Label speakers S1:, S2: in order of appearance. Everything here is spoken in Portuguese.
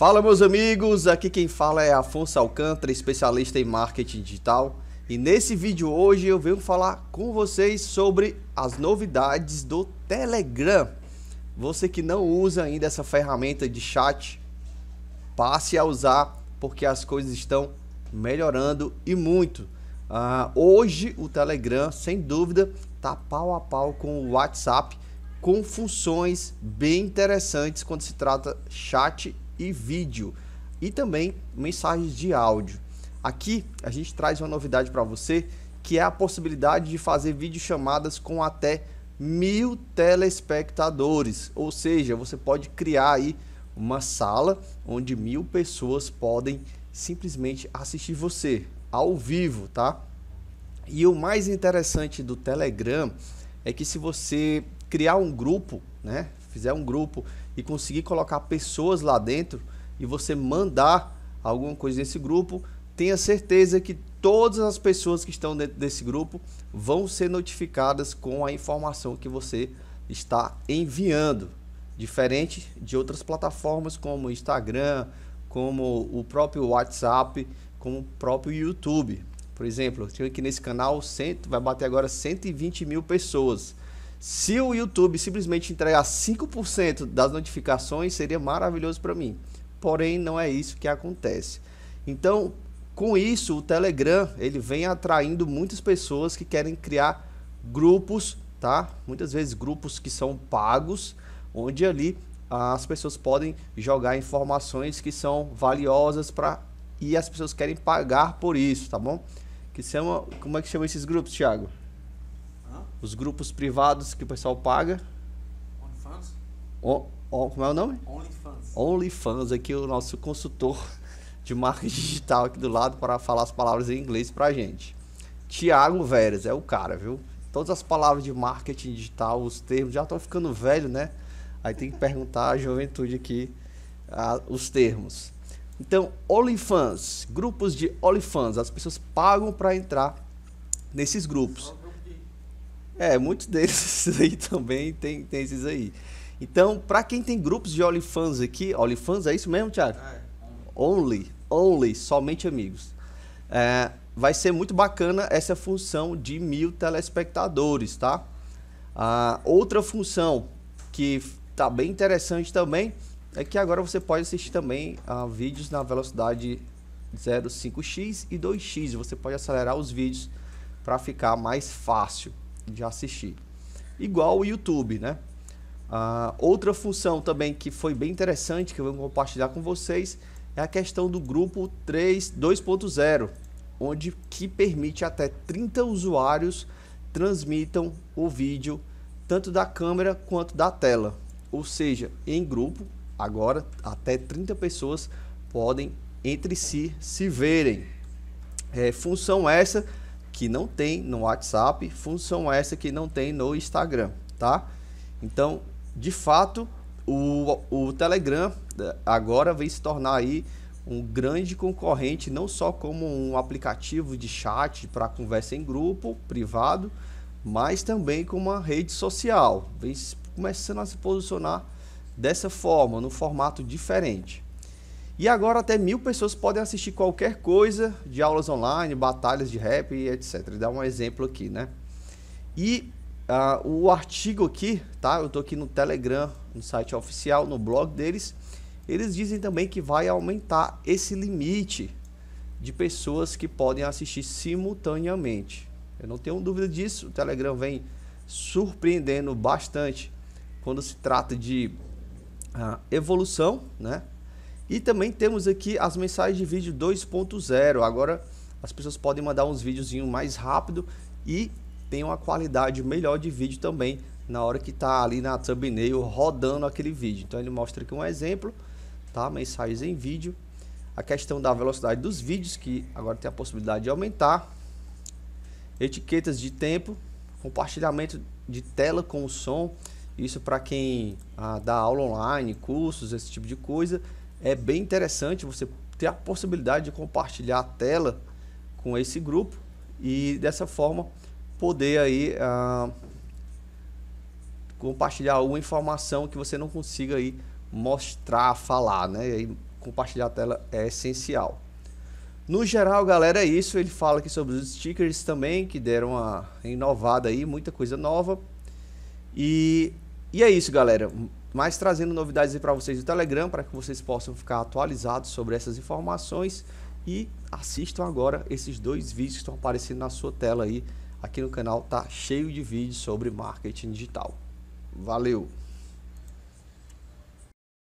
S1: Fala meus amigos, aqui quem fala é Afonso Alcântara, especialista em marketing digital. E nesse vídeo hoje eu venho falar com vocês sobre as novidades do Telegram. Você que não usa ainda essa ferramenta de chat, passe a usar porque as coisas estão melhorando e muito. Uh, hoje o Telegram, sem dúvida, está pau a pau com o WhatsApp, com funções bem interessantes quando se trata chat e vídeo e também mensagens de áudio. Aqui a gente traz uma novidade para você que é a possibilidade de fazer videochamadas com até mil telespectadores, ou seja, você pode criar aí uma sala onde mil pessoas podem simplesmente assistir você ao vivo, tá? E o mais interessante do Telegram é que se você criar um grupo, né, fizer um grupo e conseguir colocar pessoas lá dentro e você mandar alguma coisa nesse grupo, tenha certeza que todas as pessoas que estão dentro desse grupo vão ser notificadas com a informação que você está enviando. Diferente de outras plataformas como Instagram, como o próprio WhatsApp, como o próprio YouTube. Por exemplo, eu tenho aqui nesse canal, 100, vai bater agora 120 mil pessoas. Se o YouTube simplesmente entregar 5% das notificações, seria maravilhoso para mim. Porém, não é isso que acontece. Então, com isso, o Telegram ele vem atraindo muitas pessoas que querem criar grupos, tá? Muitas vezes grupos que são pagos, onde ali ah, as pessoas podem jogar informações que são valiosas para e as pessoas querem pagar por isso, tá bom? Que chama, como é que chama esses grupos, Thiago? os grupos privados que o pessoal paga. OnlyFans? O, o, como é o nome? OnlyFans. OnlyFans, aqui o nosso consultor de marketing digital aqui do lado para falar as palavras em inglês a gente. Tiago Veras é o cara, viu? Todas as palavras de marketing digital, os termos, já estão ficando velho, né? Aí tem que perguntar à juventude aqui ah, os termos. Então, OnlyFans, grupos de OnlyFans, as pessoas pagam para entrar nesses grupos. É, muitos desses aí também tem, tem esses aí. Então, para quem tem grupos de OnlyFans aqui, OnlyFans é isso mesmo, Thiago? É. Only, only, somente amigos. É, vai ser muito bacana essa função de mil telespectadores, tá? Ah, outra função que tá bem interessante também é que agora você pode assistir também a ah, vídeos na velocidade 0,5x e 2x. Você pode acelerar os vídeos para ficar mais fácil de assistir. Igual o YouTube, né? a outra função também que foi bem interessante, que eu vou compartilhar com vocês, é a questão do grupo 3 2.0, onde que permite até 30 usuários transmitam o vídeo tanto da câmera quanto da tela. Ou seja, em grupo, agora até 30 pessoas podem entre si se verem. É, função essa que não tem no WhatsApp, função essa que não tem no Instagram, tá? Então, de fato, o, o Telegram eh, agora vem se tornar aí um grande concorrente, não só como um aplicativo de chat para conversa em grupo, privado, mas também como uma rede social. Vem começando a se posicionar dessa forma, no formato diferente. E agora até mil pessoas podem assistir qualquer coisa de aulas online, batalhas de rap e etc. Dá um exemplo aqui, né? E uh, o artigo aqui, tá? Eu estou aqui no Telegram, no site oficial, no blog deles. Eles dizem também que vai aumentar esse limite de pessoas que podem assistir simultaneamente. Eu não tenho dúvida disso. O Telegram vem surpreendendo bastante quando se trata de uh, evolução, né? E também temos aqui as mensagens de vídeo 2.0. Agora as pessoas podem mandar uns videozinhos mais rápido e tem uma qualidade melhor de vídeo também na hora que está ali na thumbnail rodando aquele vídeo. Então ele mostra aqui um exemplo, tá? Mensagens em vídeo. A questão da velocidade dos vídeos, que agora tem a possibilidade de aumentar. Etiquetas de tempo, compartilhamento de tela com o som. Isso para quem ah, dá aula online, cursos, esse tipo de coisa é bem interessante você ter a possibilidade de compartilhar a tela com esse grupo e dessa forma poder aí ah, compartilhar alguma informação que você não consiga aí mostrar, falar, né? E aí, compartilhar a tela é essencial. No geral, galera, é isso. Ele fala aqui sobre os stickers também, que deram uma inovada aí, muita coisa nova. E, e é isso, galera mas trazendo novidades para vocês do Telegram para que vocês possam ficar atualizados sobre essas informações e assistam agora esses dois vídeos que estão aparecendo na sua tela aí. Aqui no canal tá cheio de vídeos sobre marketing digital. Valeu.